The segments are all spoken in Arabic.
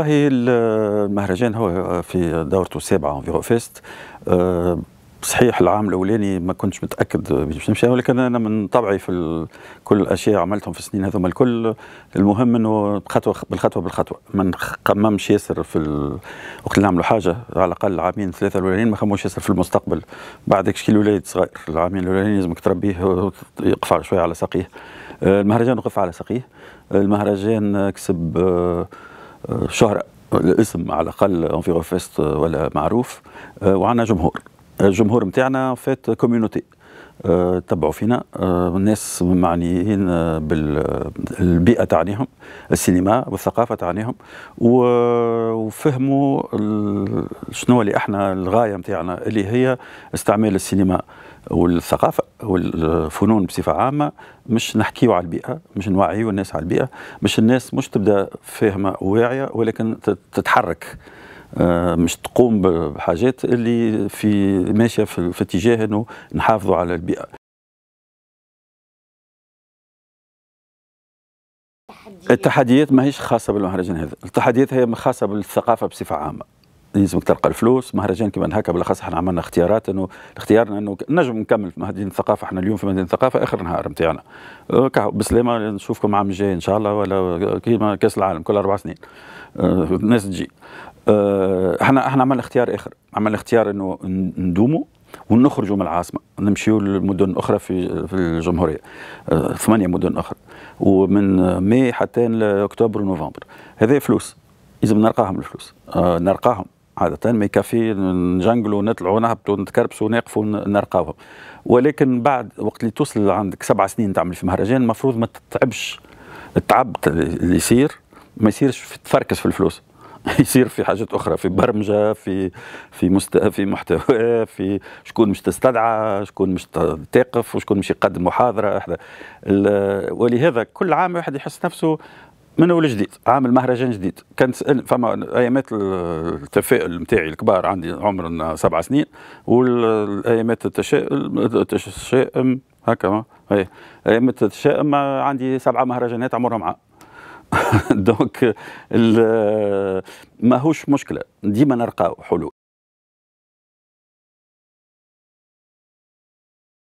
والله المهرجان هو في دورته السابعه في فيست آه، صحيح العام الاولاني ما كنتش متاكد باش نمشي ولكن انا من طبعي في كل الاشياء عملتهم في السنين هذوما الكل المهم انه خطوه بالخطوه بالخطوه ما نخممش ياسر في ال... وقت اللي نعملوا حاجه على الاقل العامين ثلاثه الاولانيين ما نخمموش ياسر في المستقبل بعدك شكي الولاد صغير العامين الاولانيين لازمك تربيه يقف شويه على ساقيه آه، المهرجان وقف على ساقيه المهرجان كسب آه، شهرة الاسم على الاقل انفيرو فيست ولا معروف آه، وعندنا جمهور الجمهور آه، نتاعنا فات كوميونيتي آه، تبعوا فينا آه، الناس معنيين آه، بالبيئة تعنيهم السينما والثقافة تعنيهم وفهموا شنو اللي احنا الغاية نتاعنا اللي هي استعمال السينما والثقافة والفنون بصفة عامة مش نحكيو على البيئة مش نوعيو الناس على البيئة مش الناس مش تبدأ فاهمة وواعية ولكن تتحرك آه، مش تقوم بحاجات اللي في ماشيه في اتجاه انه نحافظوا على البيئه التحديات ماهيش خاصه بالمهرجان هذا التحديات هي خاصه بالثقافه بصفه عامه يلزمك تلقى الفلوس مهرجان كما هكا بالاخص احنا عملنا اختيارات انه اختيارنا انه نجم نكمل في مهرجان الثقافه احنا اليوم في مهرجان الثقافه اخر نهار نتاعنا أه، بالسلامه نشوفكم العام الجاي ان شاء الله ولا كيما كاس العالم كل اربع سنين الناس أه، تجي احنا أه، احنا عملنا اختيار اخر عملنا اختيار انه ندوموا ونخرجوا من العاصمه نمشيوا لمدن اخرى في في الجمهوريه ثمانيه مدن اخرى ومن ماي حتى اكتوبر ونوفمبر هذا فلوس لازم نلقاهم الفلوس آه نلقاهم عادة ما يكفي نجنقلوا نطلعوا نهبطوا نتكربسوا نقفوا نرقاوهم ولكن بعد وقت اللي توصل عندك سبع سنين تعمل في مهرجان المفروض ما تتعبش التعب اللي يصير ما يصيرش تفركس في الفلوس يصير في حاجات اخرى في برمجه في في مست... في محتوى في شكون مش تستدعى شكون مش تقف وشكون مش يقدم محاضره ولهذا كل عام واحد يحس نفسه من اول جديد عامل مهرجان جديد كانت فما ايامات التفاؤل نتاعي الكبار عندي عمر سبع سنين والايامات التشائم التشائم هكا إيه. ايامات التشائم عندي سبعه مهرجانات عمرهم عام دونك ماهوش مشكله ديما نلقاو حلول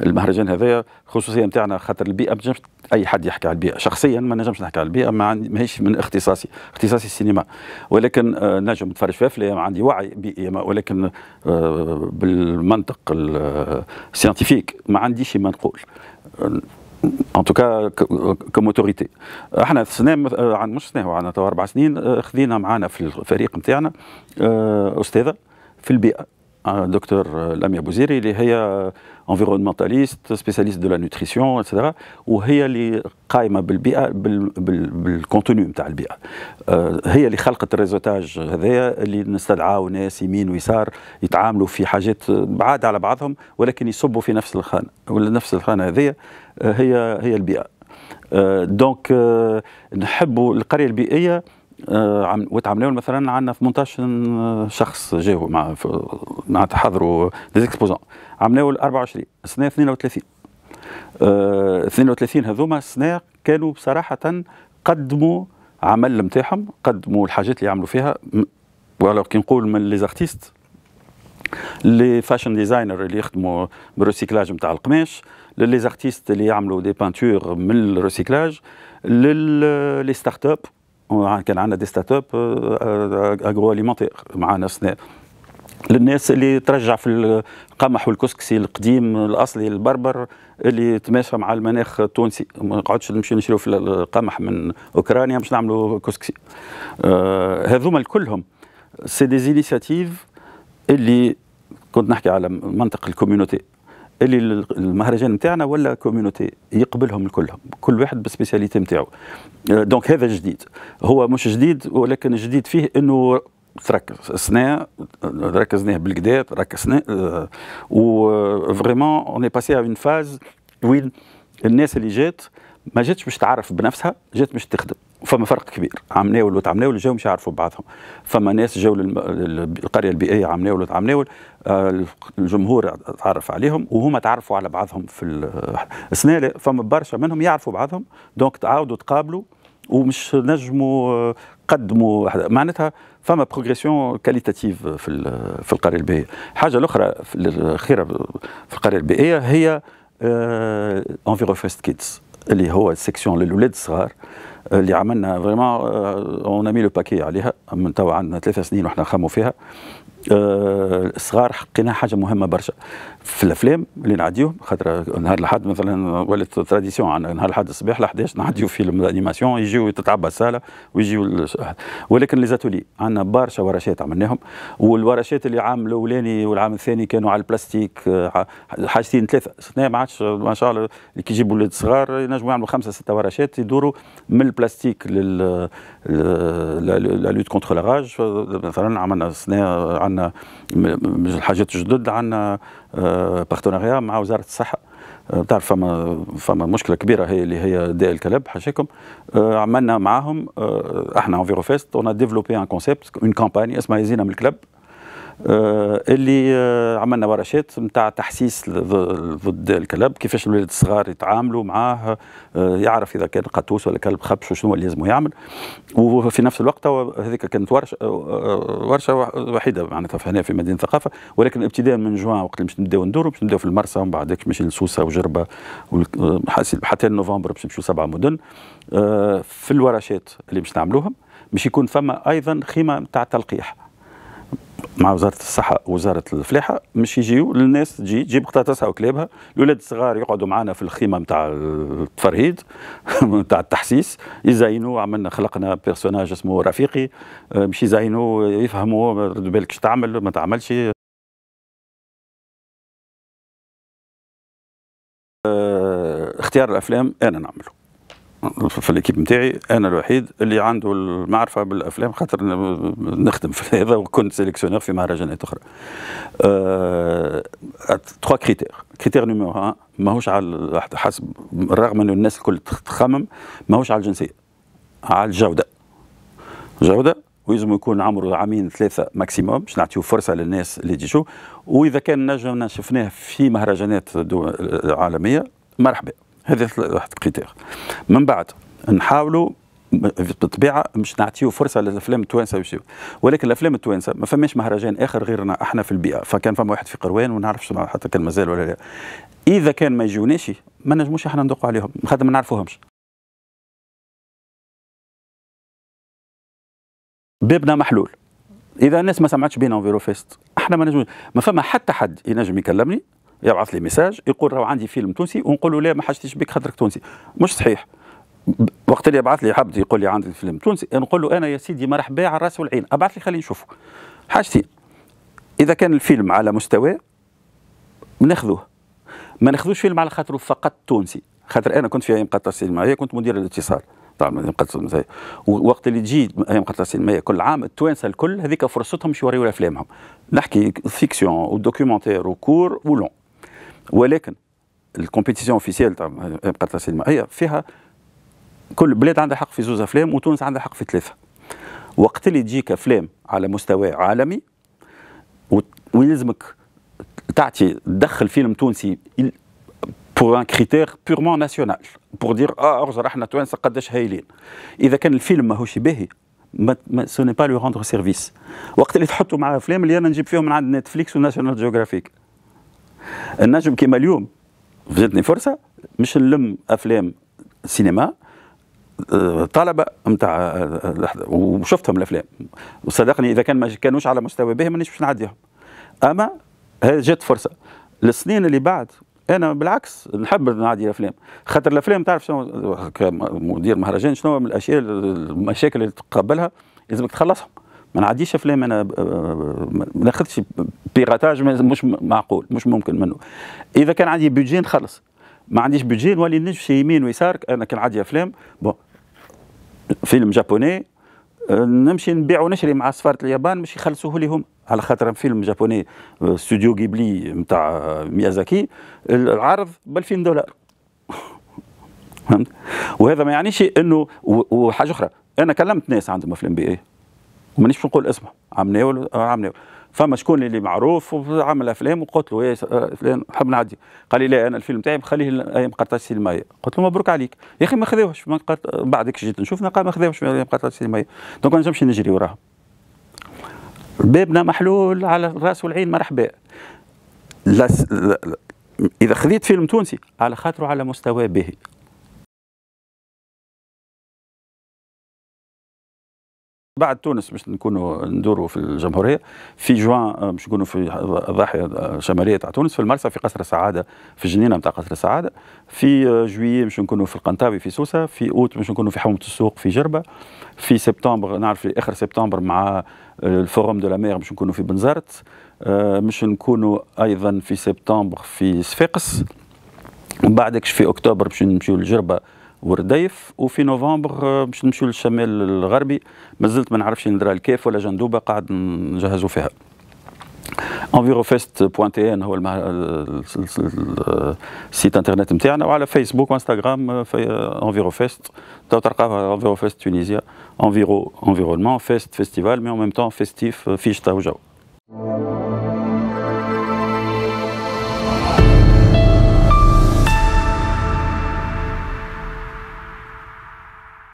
المهرجان هذايا خصوصيه نتاعنا خاطر البيئه ما اي حد يحكي على البيئه شخصيا ما نجمش نحكي على البيئه ما ماهيش من اختصاصي اختصاصي السينما ولكن آه نجم نتفرج في افلام عندي وعي بيئي ولكن آه بالمنطق السينتيفيك آه، ما عنديش ما نقول ان توكا كموتوريتي احنا سنة آه، عن مش سنة عن اربع سنين آه، خذينا معانا في الفريق نتاعنا استاذه في البيئه دكتور لميا بوزيري اللي هي انفيرونمنتاليست سبيساليست دو لا نوتريسيون اتسيتيرا وهي اللي قايمه بالبيئه بالكونتوني نتاع البيئه هي اللي خلقت الريزوتاج هذايا اللي نستدعاو ناس يمين ويسار يتعاملوا في حاجات بعاد على بعضهم ولكن يصبوا في نفس الخانه ولا نفس الخانه هذه هي هي البيئه دونك نحبوا القريه البيئيه آه، وتعملوا مثلا عندنا في مونتاج آه، شخص جاو مع مع تحضروا ديزيكسبوزون عملوا 24 سنه 32 32 هذوما سنة كانوا بصراحه قدموا عمل نتاعهم قدموا الحاجات اللي عملوا فيها ولو كي نقول من لي زارتيست لي فاشن ديزاينر اللي يخدموا بالريسيكلاج نتاع القماش للي زارتيست اللي يعملوا دي بانتور من الريسيكلاج للي ستارت اب كان عندنا دي ستارت اب اجرو آه، آه، اليمونتيغ معنا سنا للناس اللي ترجع في القمح والكسكسي القديم الاصلي البربر اللي تماشى مع المناخ التونسي ما نقعدش نمشي نشريو في القمح من اوكرانيا باش نعملوا كسكسي آه هذوما كلهم سي دي اللي كنت نحكي على منطق الكوميونيتي اللي المهرجان نتاعنا ولا كوميونيتي يقبلهم الكلهم كل واحد بسبيسياليتي نتاعو دونك آه، هذا جديد هو مش جديد ولكن جديد فيه انه تركزنا آه، ركزناه بالكدا ركزناه و فريمون اوني باسي ا اون فاز وين الناس اللي جات ما جاتش باش تعرف بنفسها جات باش تخدم فما فرق كبير عم ناول وتعم ناول جاو مش يعرفوا بعضهم فما ناس جاو للقريه البيئيه عم ناول وتعم ناول آه، الجمهور تعرف عليهم وهما تعرفوا على بعضهم في السنه فما برشا منهم يعرفوا بعضهم دونك تعاودوا تقابلوا ومش نجموا آه، قدموا معناتها فما بروغريسيون كاليتاتيف في في القريه البيئيه الحاجه الاخرى الاخيره في القريه البيئيه هي انفيرو فيست كيدز اللي هو سيكسيون للولاد الصغار آه، اللي عملنا فريمون اون امي لو باكي عليها من توا عندنا ثلاثة سنين واحنا نخموا فيها الصغار آه، حقنا حاجه مهمه برشا في الافلام اللي نعديوهم خاطر نهار الاحد مثلا ولات تراديسيون عندنا نهار الاحد الصباح ل 11 نعديو فيلم انيماسيون يجيو تتعبى الصاله ويجيو ولكن لي زاتولي عندنا برشا ورشات عملناهم والورشات اللي العام الاولاني والعام الثاني كانوا على البلاستيك حاجتين ثلاثه سنة ما عادش ما شاء الله اللي يجيبوا ولاد صغار ينجموا يعملوا خمسه سته ورشات يدوروا من البلاستيك لل لا لوت كونتر لاغاج مثلا عملنا سنة عندنا الحاجات الجدد عندنا بارتناريا مع وزاره الصحه آه، تعرف فما فما مشكله كبيره هي اللي هي داء الكلب حاشاكم آه، عملنا معاهم آه، احنا اون فيست اون ديفلوبي ان كونسيبت اون كامباني اسمها يزينا من الكلب آه، اللي آه، عملنا ورشات نتاع تحسيس ضد الكلب كيفاش الولاد الصغار يتعاملوا معاه آه، يعرف اذا كان قطوس ولا كلب خبش وشنو اللي لازمه يعمل وفي نفس الوقت هذيك كانت ورشه ورشه وحيده معناتها هنا في مدينه الثقافه ولكن ابتداء من جوان وقت اللي باش نبداو ندوروا باش نبداو في المرسى ومن بعد باش نمشي لسوسه وجربه حتى نوفمبر باش نمشيو سبعه مدن في الورشات اللي باش نعملوهم باش يكون فما ايضا خيمه نتاع تلقيح مع وزاره الصحه ووزاره الفلاحه مش يجيو للناس تجي تجيب قطاطسها وكلابها الاولاد الصغار يقعدوا معنا في الخيمه نتاع التفرهيد نتاع التحسيس يزينوا عملنا خلقنا بيرسوناج اسمه رفيقي مش آه، يزينوا يفهموا رد بالك تعمل ما تعملش آه، اختيار الافلام انا نعمله في الاكيب نتاعي انا الوحيد اللي عنده المعرفه بالافلام خاطر نخدم في هذا وكنت سيليكسيونير في مهرجانات اخرى. تخوا كريتير، كريتير نيميرو 1 ماهوش على حسب رغم انه الناس الكل تخمم ماهوش على الجنسيه على الجوده. جوده ويلزم يكون عمره عامين ثلاثه ماكسيموم باش نعطيو فرصه للناس اللي تجي وإذا كان نجم شفناه في مهرجانات آه، عالميه مرحبا. هذا واحد كريتير من بعد نحاولوا بالطبيعه مش نعطيو فرصه للافلام التوانسه باش ولكن الافلام التوانسه ما فماش مهرجان اخر غيرنا احنا في البيئه فكان فما واحد في قروان ونعرفش حتى كان مازال ولا لا اذا كان ما يجوناش ما نجموش احنا ندقوا عليهم خاطر ما نعرفوهمش بابنا محلول اذا الناس ما سمعتش بينا فيرو فيست احنا ما نجموش ما فما حتى حد ينجم يكلمني يبعث لي ميساج يقول راه عندي فيلم تونسي ونقول له لا ما حاجتيش بك خاطرك تونسي مش صحيح وقت اللي يبعث لي عبد يقول لي عندي فيلم تونسي نقول له انا يا سيدي مرحبا على الراس والعين ابعث لي خليني نشوفه حاجتي اذا كان الفيلم على مستوى ناخذوه ما ناخذوش فيلم على خاطره فقط تونسي خاطر انا كنت في ايام قطر السينمائيه كنت مدير الاتصال تاع قطر السينمائيه ووقت اللي تجي ايام قطر السينمائيه كل عام التوانسه الكل هذيك فرصتهم باش يوريو افلامهم نحكي فيكسيون ودوكيومونتير وكور ولون ولكن الكومبيتيسيون اوفيسيال تاع مبقى السينما هي فيها كل بلاد عندها حق في زوز افلام وتونس عندها حق في ثلاثه وقت اللي تجيك افلام على مستوى عالمي ويلزمك تعطي تدخل فيلم تونسي بور ان كريتير بيرمون ناسيونال بور دير اه ارجع احنا توانسه قداش هايلين اذا كان الفيلم ماهوش باهي ما سو با لو روندر سيرفيس وقت اللي تحطوا مع افلام اللي انا نجيب فيهم من عند نتفليكس وناشونال جيوغرافيك النجم كيما اليوم جاتني فرصه مش نلم افلام سينما آه، طلبه نتاع آه، آه، وشفتهم الافلام وصدقني اذا كان ما كانوش على مستوى باهي مانيش باش نعديهم اما جات فرصه السنين اللي بعد انا بالعكس نحب نعدي الافلام خاطر الافلام تعرف شنو كمدير مهرجان شنو من الاشياء المشاكل اللي تقابلها لازمك تخلصهم ما نعديش افلام انا ما ناخذش بيغاتاج مش معقول مش ممكن منه اذا كان عندي بودجي نخلص ما عنديش بودجي نولي نمشي يمين ويسار انا كان عندي افلام بون فيلم جابوني آه، نمشي نبيع ونشري مع سفاره اليابان باش يخلصوه لي هم على خاطر فيلم جابوني آه، استوديو جيبلي نتاع ميازاكي العرض ب 2000 دولار فهمت وهذا ما يعنيش انه وحاجه اخرى انا كلمت ناس عندهم افلام بي ايه ومانيش نقول اسمه عم ناول آه، عم ناول فما شكون اللي معروف وعمل افلام وقلت له يا إيه، آه، فلان نحب نعدي قال لي لا انا الفيلم تاعي بخليه ايام قرطاج السينمائيه آه، قلت له مبروك عليك يا اخي ما خذاوهش بعدك جيت نشوف قال ما خذاوهش ايام قرطاج السينمائيه دونك ما نجمش نجري وراهم بابنا محلول على الراس والعين مرحبا اذا خذيت فيلم تونسي على خاطره على مستوى باهي بعد تونس باش نكونوا ندوروا في الجمهوريه في جوان آه، باش نكونوا في الضاحيه الشماليه آه، تاع تونس في المرسى في قصر السعاده في الجنينه نتاع قصر السعاده في آه، جويي باش نكونوا في القنطاوي في سوسه في اوت باش نكونوا في حومه السوق في جربه في سبتمبر نعرف في اخر سبتمبر مع الفورم دو لا مير باش نكونوا في بنزرت باش نكونوا ايضا في سبتمبر في صفاقس وبعدك في اكتوبر باش نمشيو لجربه ورديف وفي نوفمبر آه، باش نمشيو للشمال الغربي مازلت ما نعرفش ندرا الكيف ولا جندوبه قاعد نجهزوا فيها انفيرو بوان تي ان هو آه، السيت انترنت نتاعنا وعلى فيسبوك وانستغرام آه، في انفيرو تو تلقاها انفيرو تونيزيا انفيرو انفيرونمون فيست فيستيفال مي اون ميم تون فيستيف فيش تاو وجو